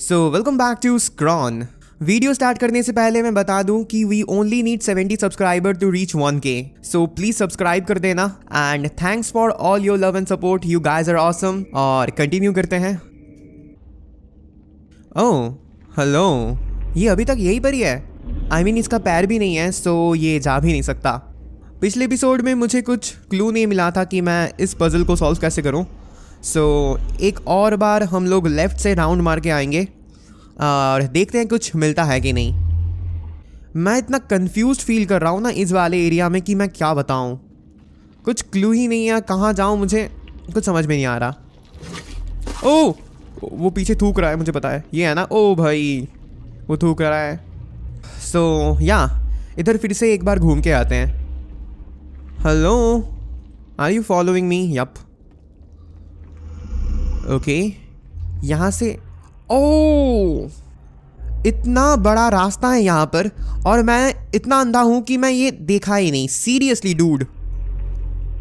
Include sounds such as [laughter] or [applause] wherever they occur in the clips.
So welcome back to स्क्रॉन video start करने से पहले मैं बता दूं कि we only need 70 subscriber to reach 1k so please subscribe कर देना and thanks for all your love and support you guys are awesome और कंटिन्यू करते हैं ओह oh, हेलो ये अभी तक यही पर ही है आई I मीन mean, इसका पैर भी नहीं है सो ये जा भी नहीं सकता पिछले एपिसोड में मुझे कुछ क्लू नहीं मिला था कि मैं इस पजल को सॉल्व कैसे करूँ सो so, एक और बार हम लोग लेफ़्ट से राउंड मार के आएंगे और देखते हैं कुछ मिलता है कि नहीं मैं इतना कंफ्यूज फील कर रहा हूँ ना इस वाले एरिया में कि मैं क्या बताऊँ कुछ क्लू ही नहीं है कहाँ जाऊँ मुझे कुछ समझ में नहीं आ रहा ओ वो पीछे थूक रहा है मुझे पता है ये है ना ओ भाई वो थूक रहा है सो so, या इधर फिर से एक बार घूम के आते हैं hello are you following me yup okay यहाँ से ओ इतना बड़ा रास्ता है यहाँ पर और मैं इतना अंधा हूँ कि मैं ये देखा ही नहीं seriously dude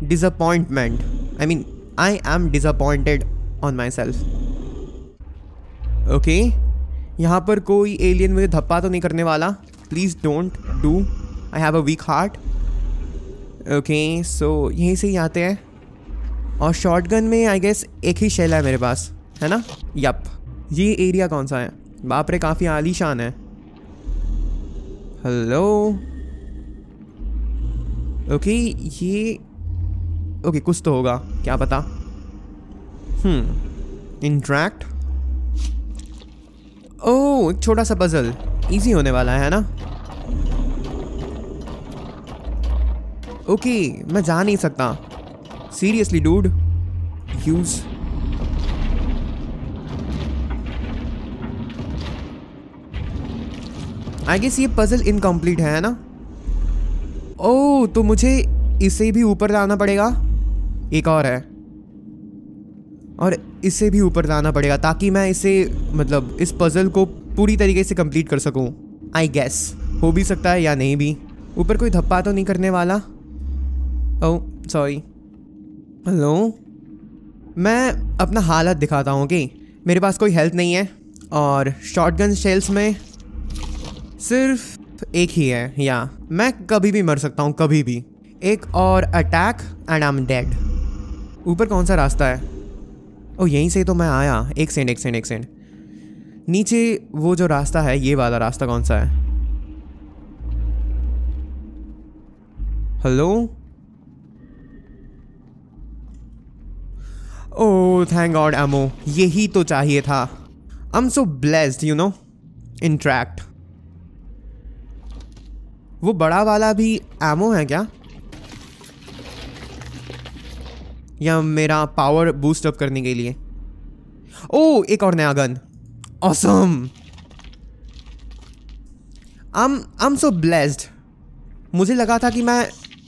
disappointment I mean I am disappointed on myself okay यहाँ पर कोई एलियन मुझे धप्पा तो नहीं करने वाला please don't do I have a weak heart okay so यहीं से ही आते हैं और शॉटगन में आई गेस एक ही शेल है मेरे पास है ना यप ये एरिया कौन सा है बाप रे काफ़ी आलीशान है हेलो ओके ये ओके कुछ तो होगा क्या पता हम्म इंट्रैक्ट ओह एक छोटा सा पजल इजी होने वाला है ना ओके मैं जा नहीं सकता Seriously, dude. Use. I guess ये पजल इनकम्प्लीट है ना ओ oh, तो मुझे इसे भी ऊपर लाना पड़ेगा एक और है और इसे भी ऊपर लाना पड़ेगा ताकि मैं इसे मतलब इस पज़ल को पूरी तरीके से कंप्लीट कर सकूं आई गेस हो भी सकता है या नहीं भी ऊपर कोई धप्पा तो नहीं करने वाला ओह oh, सॉरी हेलो मैं अपना हालत दिखाता हूँ कि मेरे पास कोई हेल्थ नहीं है और शॉटगन शेल्स में सिर्फ एक ही है या मैं कभी भी मर सकता हूँ कभी भी एक और attack and I am dead ऊपर कौन सा रास्ता है ओ यहीं से तो मैं आया एक सेंड एक सेंड एक सेंड नीचे वो जो रास्ता है ये वाला रास्ता कौन सा है hello oh thank God ammo यही तो चाहिए था I am so blessed you know interact वो बड़ा वाला भी एमो है क्या या मेरा पावर बूस्ट अप करने के लिए ओ oh, एक और नया gun awesome I am so blessed मुझे लगा था कि मैं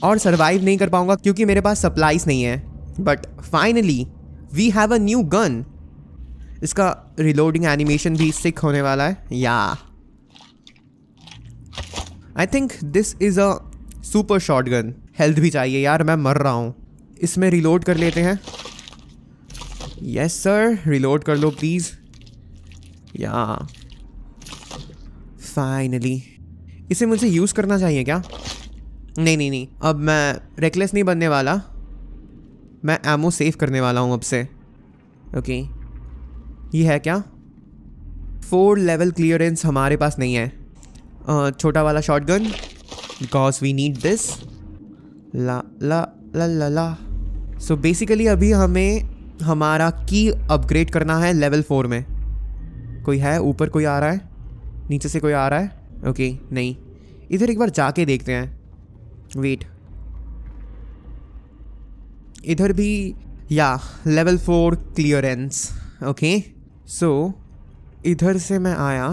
और सरवाइव नहीं कर पाऊंगा क्योंकि मेरे पास सप्लाईज नहीं है but finally we have a new gun इसका रिलोडिंग एनिमेशन भी सिक होने वाला है या I think this is a super short gun health भी चाहिए यार मैं मर रहा हूँ इसमें रिलोड कर लेते हैं यस सर रिलोड कर लो प्लीज़ या फाइनली इसे मुझे यूज़ करना चाहिए क्या नहीं नहीं नहीं अब मैं रेकलेस नहीं बनने वाला मैं एमओ सेव करने वाला हूँ अब से ओके ये है क्या फोर लेवल क्लियरेंस हमारे पास नहीं है छोटा वाला short gun because we need this ला ला ला ला सो बेसिकली अभी हमें हमारा की अपग्रेड करना है लेवल फोर में कोई है ऊपर कोई आ रहा है नीचे से कोई आ रहा है ओके okay, नहीं इधर एक बार जाके देखते हैं वेट इधर भी या level four clearance okay so इधर से मैं आया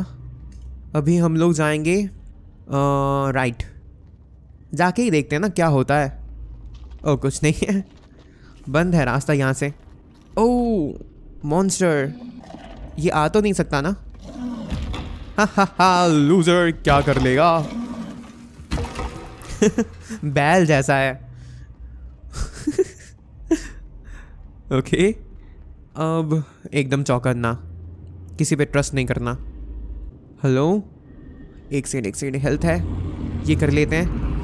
अभी हम लोग जाएंगे राइट जाके ही देखते हैं ना क्या होता है ओ कुछ नहीं है बंद है रास्ता यहाँ से ओ मॉन्स्टर ये आ तो नहीं सकता ना हा हा हा लूजर क्या कर लेगा [laughs] बैल जैसा है ओके अब एकदम चौकना किसी पे ट्रस्ट नहीं करना हेलो एक सेकेंड एक सेकेंड हेल्थ है ये कर लेते हैं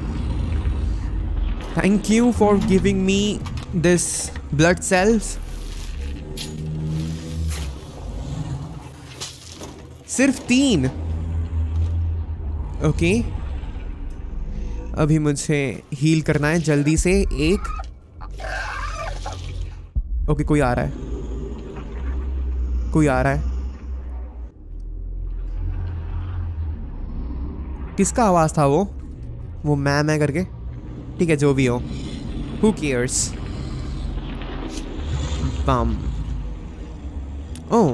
thank you for giving me this blood cells सिर्फ तीन ओके okay. अभी मुझे हील करना है जल्दी से एक ओके okay, कोई आ रहा है कोई आ रहा है किसका आवाज़ था वो वो मैं मैं करके ठीक है जो भी हो who cares bomb oh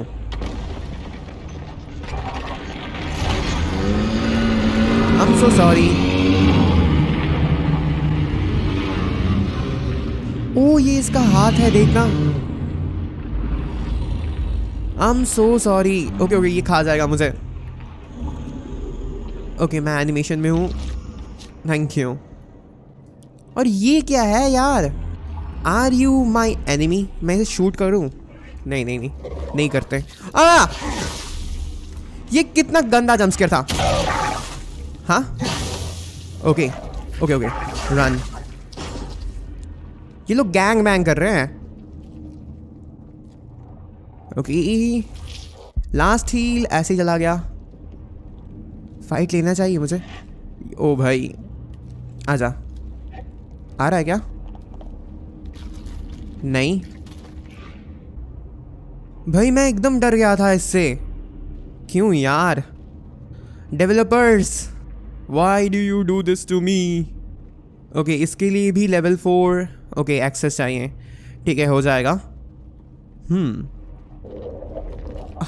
am so sorry ये इसका हाथ है देखना I'm so so sorry okay okay ये खा जाएगा मुझे ओके okay, मैं एनिमेशन में हूँ थैंक यू और ये क्या है यार आर यू माई एनिमी मैं इसे शूट करूँ नहीं नहीं नहीं नहीं करते आ! ये कितना गंदा जम्पस्केयर था हाँ ओके ओके ओके रन ये लोग गैंग बैंग कर रहे हैं ओके लास्ट हील ऐसे ही चला गया फाइट लेना चाहिए मुझे ओ भाई आजा आ रहा है क्या नहीं भाई मैं एकदम डर गया था इससे क्यों यार developers why do you do this to me okay इसके लिए भी लेवल फोर ओके एक्सेस चाहिए ठीक है हो जाएगा हम्म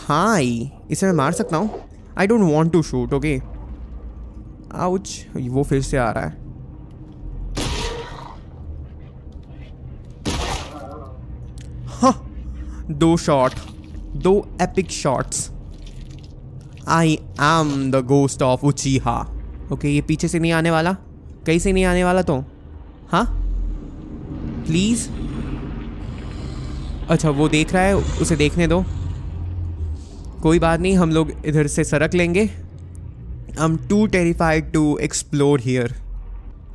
हाँ इसे मैं मार सकता हूँ I don't want to shoot okay ouch वो फिर से आ रहा है दो शॉट दो epic shots I am the ghost of उची ओके ये पीछे से नहीं आने वाला कहीं से नहीं आने वाला तो हाँ प्लीज़ अच्छा वो देख रहा है उसे देखने दो कोई बात नहीं हम लोग इधर से सरक लेंगे I am too terrified to explore here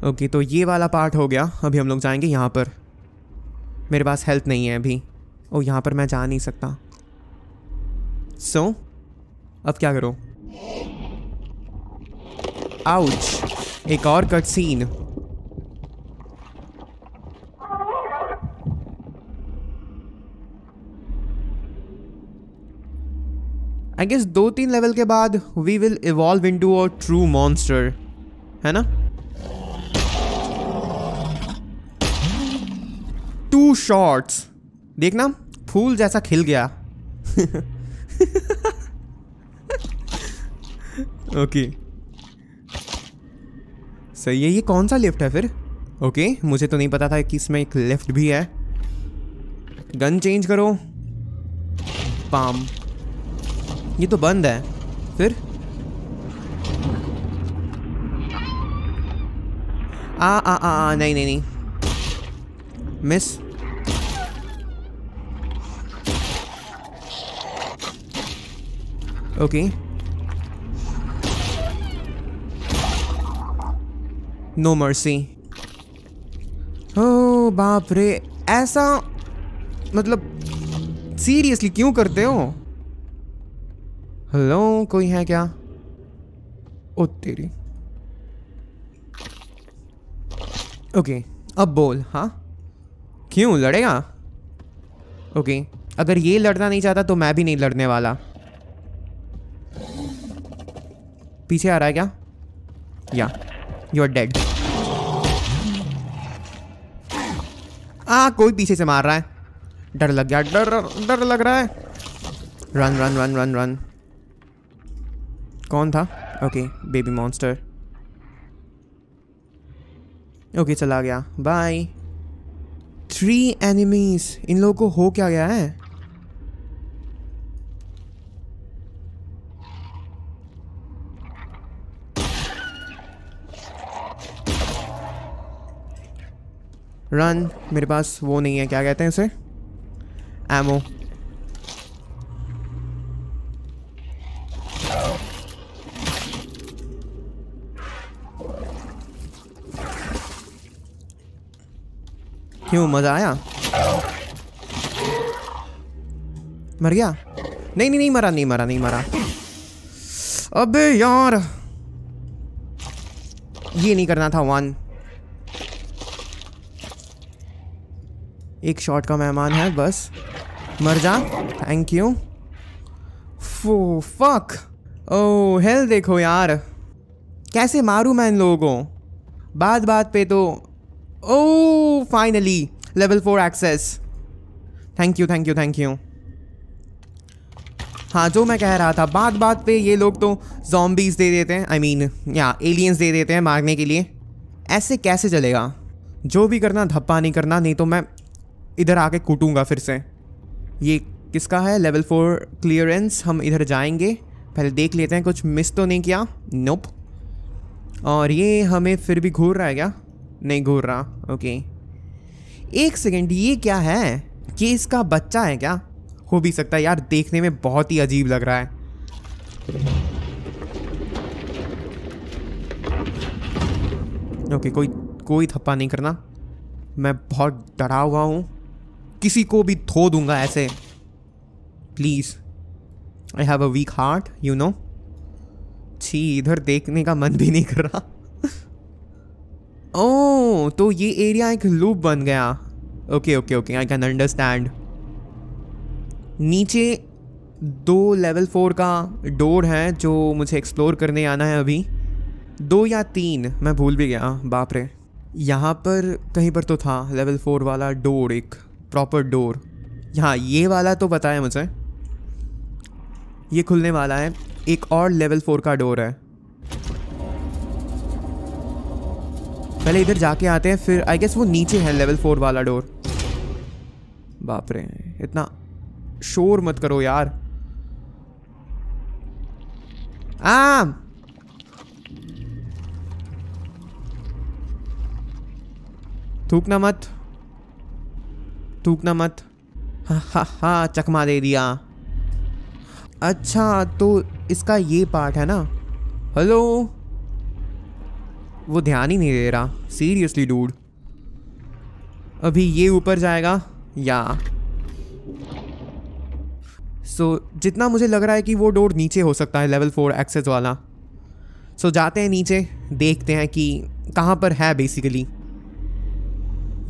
okay तो ये वाला पार्ट हो गया अभी हम लोग जाएंगे यहाँ पर मेरे पास हेल्थ नहीं है अभी ओ oh, यहाँ पर मैं जा नहीं सकता सो so, अब क्या करो आउच एक और कट सीन आई गेस दो तीन लेवल के बाद we will evolve into a true monster है ना टू शॉर्ट्स देखना फूल जैसा खिल गया ओके okay. सही है ये कौन सा लिफ्ट है फिर ओके okay, मुझे तो नहीं पता था कि इसमें एक लिफ्ट भी है गन चेंज करो पाम ये तो बंद है फिर आ आ आ, आ नहीं नहीं नहीं मिस ओके नो मर्सी हो बाप रे ऐसा मतलब सीरियसली क्यों करते हो हेलो कोई है क्या ओ तेरी ओके अब बोल हाँ क्यों लड़ेगा ओके अगर ये लड़ना नहीं चाहता तो मैं भी नहीं लड़ने वाला पीछे आ रहा है क्या या यू आर डेड आ कोई पीछे से मार रहा है डर लग गया डर डर लग रहा है run run run run run कौन था ओके बेबी मॉन्स्टर ओके चला गया बाय थ्री एनिमीज इन लोगों को हो क्या गया है रन मेरे पास वो नहीं है क्या कहते हैं उसे एमओ क्यों मज़ा आया मर गया नहीं नहीं नहीं मरा नहीं मरा नहीं मरा अबे यार ये नहीं करना था वन एक शॉट का मेहमान है बस मर जा थैंक यू फो फक ओ हेल देखो यार कैसे मारूं मैं इन लोगों को बात बात पे तो Oh, finally. Level 4 access. Thank you thank you thank you हाँ जो मैं कह रहा था बात बात पे ये लोग तो जॉम्बीज दे देते हैं आई मीन या एलियंस दे देते हैं मारने के लिए ऐसे कैसे चलेगा जो भी करना धप्पा नहीं करना नहीं तो मैं इधर आके कूटूंगा फिर से ये किसका है लेवल फोर क्लियरेंस हम इधर जाएंगे पहले देख लेते हैं कुछ मिस तो नहीं किया नोप और ये हमें फिर भी घूर रहा है क्या नहीं घूर रहा ओके एक सेकेंड ये क्या है कि इसका बच्चा है क्या हो भी सकता है यार देखने में बहुत ही अजीब लग रहा है ओके कोई कोई थप्पा नहीं करना मैं बहुत डरा हुआ हूँ किसी को भी धो दूंगा ऐसे please I have a weak heart you know छी इधर देखने का मन भी नहीं कर रहा ओ oh, तो ये एरिया एक लूप बन गया okay okay okay I can understand नीचे दो लेवल फोर का डोर है जो मुझे एक्सप्लोर करने आना है अभी दो या तीन मैं भूल भी गया बाप रे यहाँ पर कहीं पर तो था लेवल फोर वाला डोर एक प्रॉपर डोर यहाँ ये वाला तो बताया मुझे ये खुलने वाला है एक और लेवल फोर का डोर है पहले इधर जाके आते हैं फिर आई गेस वो नीचे है लेवल फोर वाला डोर बाप रे इतना शोर मत करो यार आम थूकना मत थूकना मत हा हा हा चकमा दे दिया अच्छा तो इसका ये पार्ट है ना हेलो वो ध्यान ही नहीं दे रहा सीरियसली डूड अभी ये ऊपर जाएगा या सो so, जितना मुझे लग रहा है कि वो डोर नीचे हो सकता है लेवल फोर एक्सेस वाला सो so, जाते हैं नीचे देखते हैं कि कहाँ पर है बेसिकली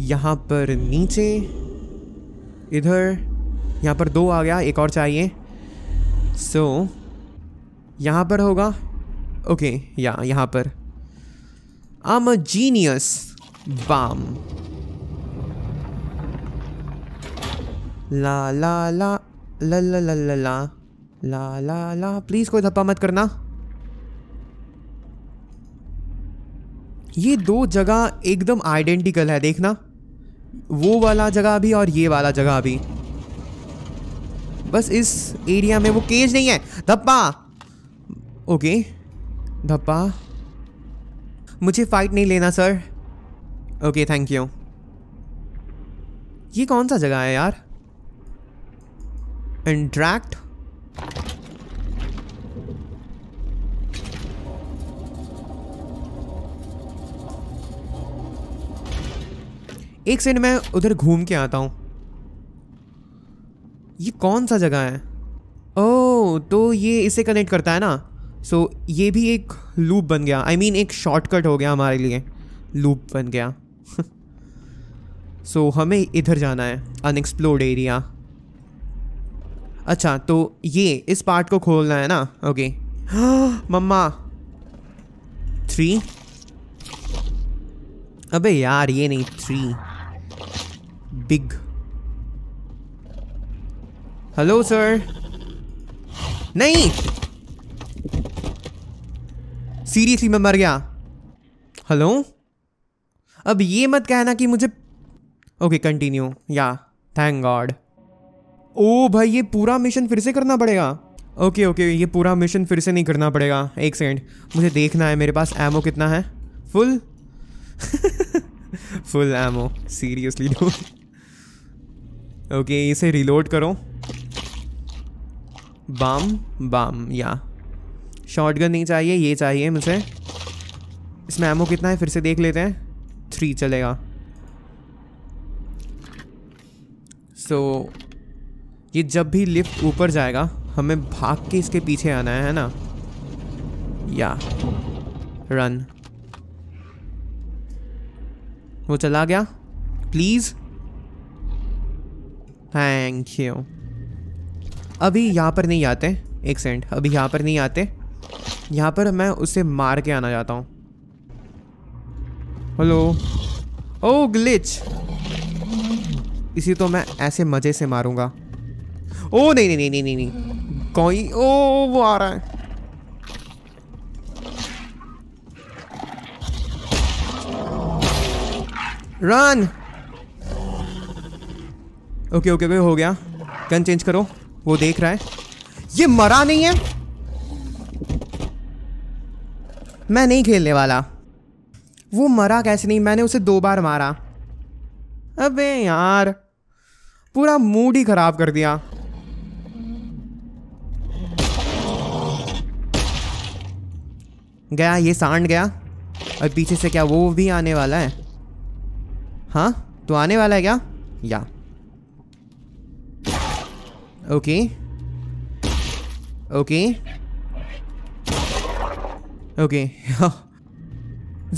यहाँ पर नीचे इधर यहाँ पर दो आ गया एक और चाहिए सो so, यहाँ पर होगा ओके या यहाँ पर I'm a genius bomb. La la la la la la la la ला ला ला प्लीज़ कोई धप्पा मत करना ये दो जगह एकदम आइडेंटिकल है देखना वो वाला जगह भी और ये वाला जगह भी बस इस एरिया में वो केज नहीं है धप्पा ओके धप्पा मुझे फ़ाइट नहीं लेना सर ओके थैंक यू ये कौन सा जगह है यार इंट्रैक्ट एक सेकंड मैं उधर घूम के आता हूँ ये कौन सा जगह है ओह oh, तो ये इसे कनेक्ट करता है ना सो so, ये भी एक लूप बन गया आई I मीन mean, एक शॉर्टकट हो गया हमारे लिए लूप बन गया सो [laughs] so, हमें इधर जाना है अनएक्सप्लोर्ड एरिया अच्छा तो ये इस पार्ट को खोलना है ना ओके [gasps] मम्मा थ्री अबे यार ये नहीं थ्री बिग हेलो सर नहीं सीरियसली मैं मर गया हेलो अब ये मत कहना कि मुझे ओके कंटिन्यू या थैंक गॉड ओ भाई ये पूरा मिशन फिर से करना पड़ेगा ओके ओके ये पूरा मिशन फिर से नहीं करना पड़ेगा एक सेकेंड मुझे देखना है मेरे पास एमओ कितना है full full ammo seriously do okay इसे रिलोड करो बाम बाम या शॉटगन नहीं चाहिए ये चाहिए मुझे इसमें एमओ कितना है फिर से देख लेते हैं थ्री चलेगा सो so, ये जब भी लिफ्ट ऊपर जाएगा हमें भाग के इसके पीछे आना है है ना या रन वो चला गया प्लीज़ थैंक यू अभी यहाँ पर नहीं आते एक सेंट अभी यहाँ पर नहीं आते यहाँ पर मैं उसे मार के आना चाहता हूँ हेलो ओ ग्लिच इसी तो मैं ऐसे मज़े से मारूंगा ओ नहीं नहीं नहीं नहीं नहीं, नहीं। कोई ओ वो आ रहा है रन ओके ओके ओके हो गया गन चेंज करो वो देख रहा है ये मरा नहीं है मैं नहीं खेलने वाला वो मरा कैसे नहीं मैंने उसे दो बार मारा अबे यार पूरा मूड ही खराब कर दिया गया ये सांड गया और पीछे से क्या वो भी आने वाला है हाँ तो आने वाला है क्या या okay okay okay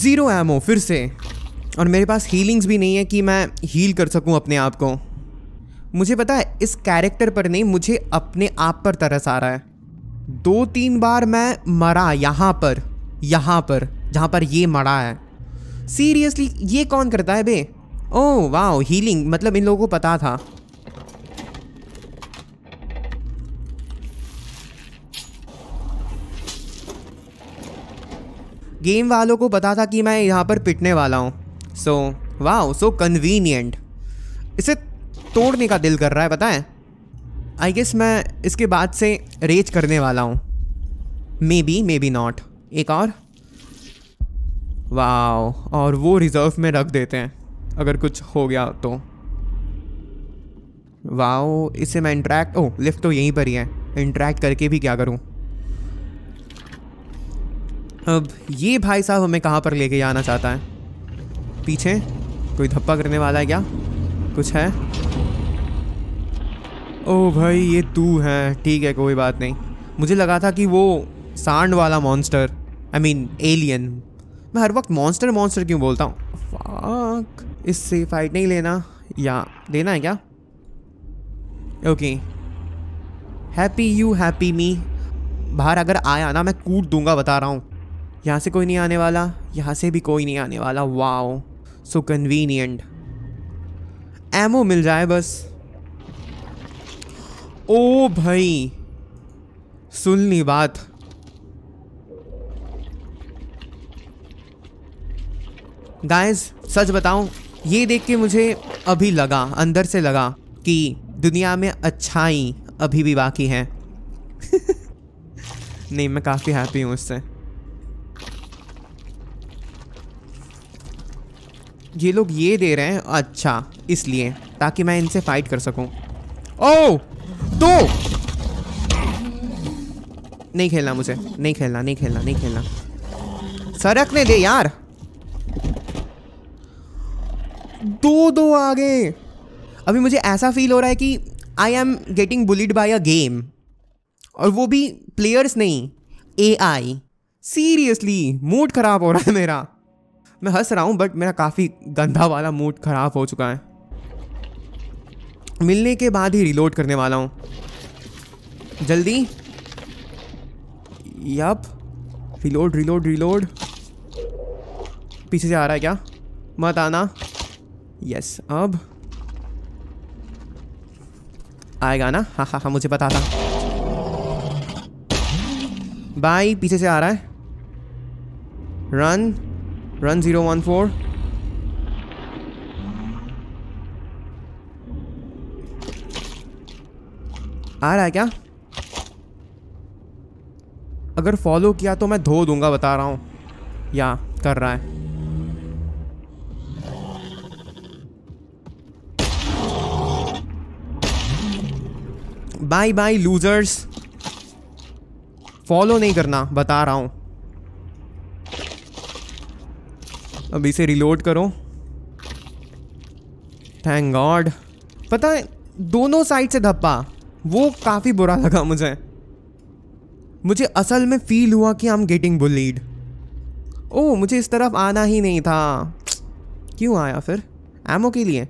zero ammo फिर से और मेरे पास हीलिंग्स भी नहीं है कि मैं हील कर सकूं अपने आप को मुझे पता है इस कैरेक्टर पर नहीं मुझे अपने आप पर तरस आ रहा है दो तीन बार मैं मरा यहाँ पर यहाँ पर जहाँ पर ये मरा है सीरियसली ये कौन करता है बे ओ वाह हीलिंग मतलब इन लोगों को पता था गेम वालों को पता था कि मैं यहाँ पर पिटने वाला हूँ सो वाह सो कन्वीनियंट इसे तोड़ने का दिल कर रहा है पता है आई गेस मैं इसके बाद से रेज करने वाला हूँ maybe maybe not एक और वाह और वो रिज़र्व में रख देते हैं अगर कुछ हो गया तो वाओ इसे मैं इंट्रैक्ट ओ लिफ्ट तो यहीं पर ही है इंट्रैक्ट करके भी क्या करूँ अब ये भाई साहब हमें कहाँ पर लेके जाना चाहता है पीछे कोई धप्पा करने वाला है क्या कुछ है ओ भाई ये तू है ठीक है कोई बात नहीं मुझे लगा था कि वो सांड वाला मॉन्स्टर आई मीन एलियन मैं हर वक्त मॉन्स्टर मॉन्स्टर क्यों बोलता हूँ फाक इससे फाइट नहीं लेना या लेना है क्या okay happy you happy me बाहर अगर आया ना मैं कूट दूंगा बता रहा हूँ यहाँ से कोई नहीं आने वाला यहाँ से भी कोई नहीं आने वाला वाओ सो कन्वीनियंट एमओ मिल जाए बस ओ भाई सुन ली बात गाइस सच बताऊं ये देख के मुझे अभी लगा अंदर से लगा कि दुनिया में अच्छाई अभी भी बाकी है [laughs] नहीं मैं काफ़ी हैप्पी हूँ उससे ये लोग ये दे रहे हैं अच्छा इसलिए ताकि मैं इनसे फाइट कर सकूं ओ दो नहीं खेलना मुझे नहीं खेलना नहीं खेलना नहीं खेलना सरकने दे यार दो दो आ गए अभी मुझे ऐसा फील हो रहा है कि I am getting bullied by a game और वो भी प्लेयर्स नहीं ए आई सीरियसली मूड खराब हो रहा है मेरा मैं हंस रहा हूँ बट मेरा काफ़ी गंदा वाला मूड ख़राब हो चुका है मिलने के बाद ही रिलोड करने वाला हूँ जल्दी यप रिलोड रिलोड रिलोड पीछे से आ रहा है क्या मत आना यस अब आएगा ना हाँ हाँ हाँ मुझे पता था बाय पीछे से आ रहा है रन Run 014. आ रहा है क्या अगर फॉलो किया तो मैं धो दूंगा बता रहा हूं या कर रहा है बाय बाय लूजर्स फॉलो नहीं करना बता रहा हूं अब इसे रिलोड करो थैंक गॉड पता है दोनों साइड से धप्पा वो काफ़ी बुरा लगा मुझे मुझे असल में फील हुआ कि I am getting bullied oh मुझे इस तरफ आना ही नहीं था क्यों आया फिर एमओ के लिए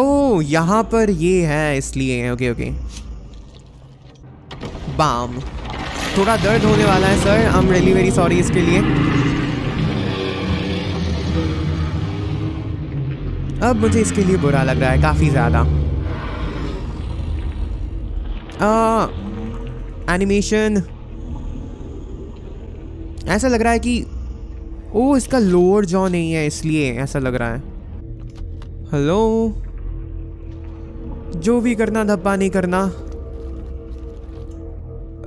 ओ यहाँ पर ये है इसलिए ओके ओके बाम थोड़ा दर्द होने वाला है sir I am really very sorry इसके लिए अब मुझे इसके लिए बुरा लग रहा है काफ़ी ज़्यादा एनिमेशन ऐसा लग रहा है कि ओ इसका लोअर जॉ नहीं है इसलिए ऐसा लग रहा है हेलो जो भी करना धब्बा नहीं करना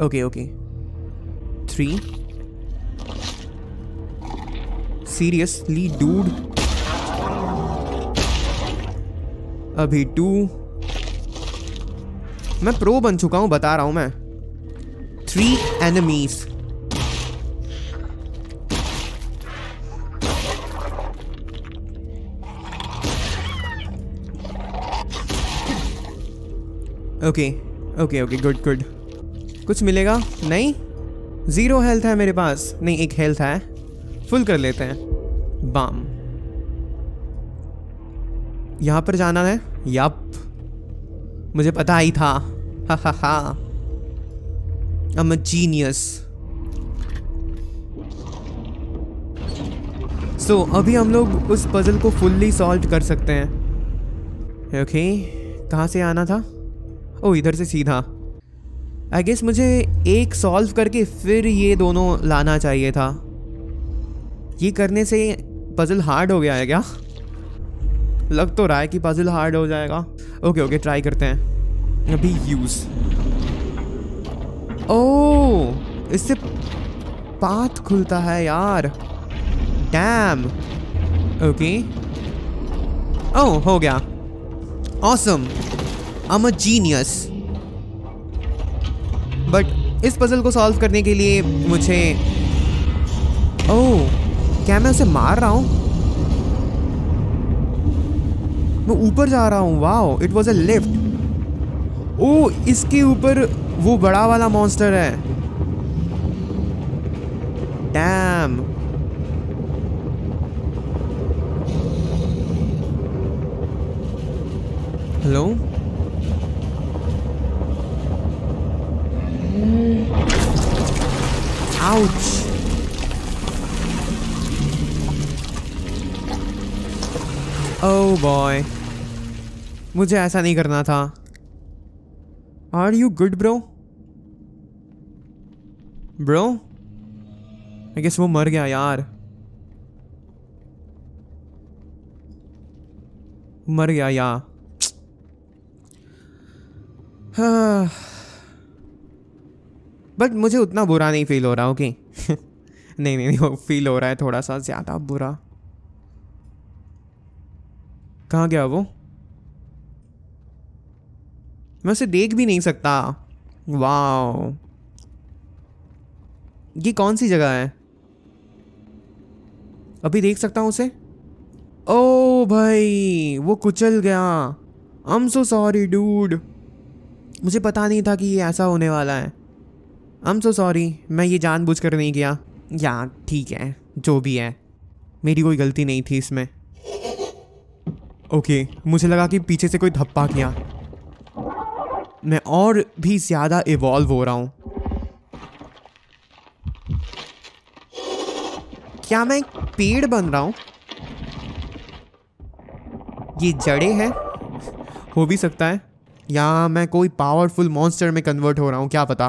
okay okay three seriously dude अभी टू मैं प्रो बन चुका हूं बता रहा हूं मैं three enemies okay okay okay good good कुछ मिलेगा नहीं ज़ीरो हेल्थ है मेरे पास नहीं एक हेल्थ है फुल कर लेते हैं बाम यहाँ पर जाना है यप मुझे पता ही था हा हा जीनियस सो अभी हम लोग उस पजल को फुल्ली सॉल्व कर सकते हैं ओके कहाँ से आना था ओ oh, इधर से सीधा आई गेस मुझे एक सॉल्व करके फिर ये दोनों लाना चाहिए था ये करने से पजल हार्ड हो गया है क्या लग तो रहा है कि पजल हार्ड हो जाएगा ओके ओके ट्राई करते हैं अभी यूज़ ओ oh, इससे पाथ खुलता है यार डैम ओके ओ हो गया awesome I am a genius but इस पजल को सॉल्व करने के लिए मुझे ओ oh, क्या मैं उसे मार रहा हूँ मैं ऊपर जा रहा हूँ वाह it was a lift oh इसके ऊपर वो बड़ा वाला मॉन्स्टर है damn hello ouch Oh boy मुझे ऐसा नहीं करना था are you good bro bro I guess वो मर गया यार मर गया या हाँ। बट मुझे उतना बुरा नहीं फील हो रहा ओके okay? [laughs] नहीं नहीं नहीं फील हो रहा है थोड़ा सा ज़्यादा बुरा कहाँ गया वो मैं उसे देख भी नहीं सकता वाओ ये कौन सी जगह है अभी देख सकता हूँ उसे ओ भाई वो कुचल गया I am so sorry dude मुझे पता नहीं था कि ये ऐसा होने वाला है आई एम सो सॉरी मैं ये जानबूझ कर नहीं गया या ठीक है जो भी है मेरी कोई गलती नहीं थी इसमें ओके okay, मुझे लगा कि पीछे से कोई धप्पा किया मैं और भी ज़्यादा इवॉल्व हो रहा हूँ क्या मैं एक पेड़ बन रहा हूँ ये जड़े हैं हो भी सकता है या मैं कोई पावरफुल मॉन्स्टर में कन्वर्ट हो रहा हूँ क्या पता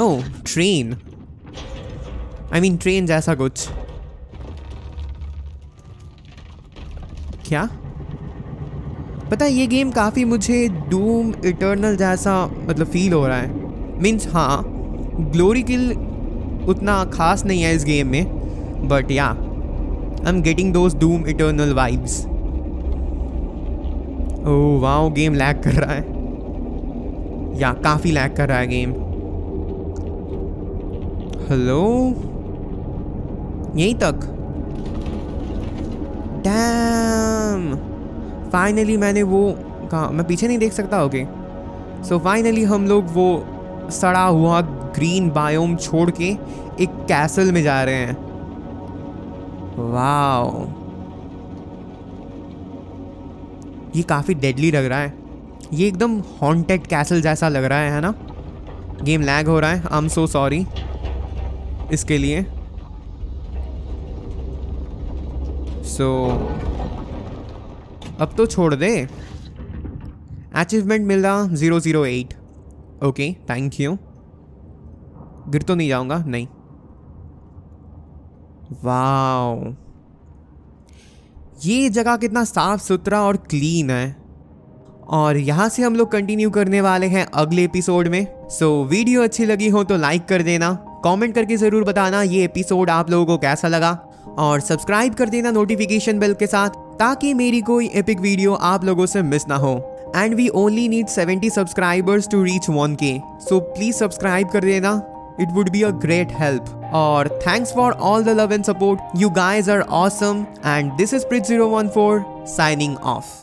oh train I mean train जैसा कुछ क्या पता है ये गेम काफ़ी मुझे डूम इटर्नल जैसा मतलब फ़ील हो रहा है मीन्स हाँ ग्लोरी किल उतना खास नहीं है इस गेम में बट या I am getting those Doom Eternal vibes oh wow game lag कर रहा है या काफ़ी लैग कर रहा है गेम हेलो यहीं तक डैम फाइनली मैंने वो कहा मैं पीछे नहीं देख सकता ओके सो फाइनली हम लोग वो सड़ा हुआ ग्रीन बायोम छोड़ के एक कैसल में जा रहे हैं वाओ ये काफ़ी डेडली लग रहा है ये एकदम हॉन्टेड कैसल जैसा लग रहा है है ना गेम लैग हो रहा है आई एम सो सॉरी इसके लिए सो so, अब तो छोड़ दे अचीवमेंट मिल रहा zero zero eight okay thank you गिर तो नहीं जाऊंगा नहीं वाओ ये जगह कितना साफ सुथरा और क्लीन है और यहाँ से हम लोग कंटिन्यू करने वाले हैं अगले एपिसोड में सो so, वीडियो अच्छी लगी हो तो लाइक कर देना कमेंट करके ज़रूर बताना ये एपिसोड आप लोगों को कैसा लगा और सब्सक्राइब कर देना नोटिफिकेशन बेल के साथ ताकि मेरी कोई एपिक वीडियो आप लोगों से मिस ना हो and we only need 70 subscribers to reach one K so please subscribe कर देना it would be a great help और thanks for all the love and support you guys are awesome and this is प्रिट जीरो signing of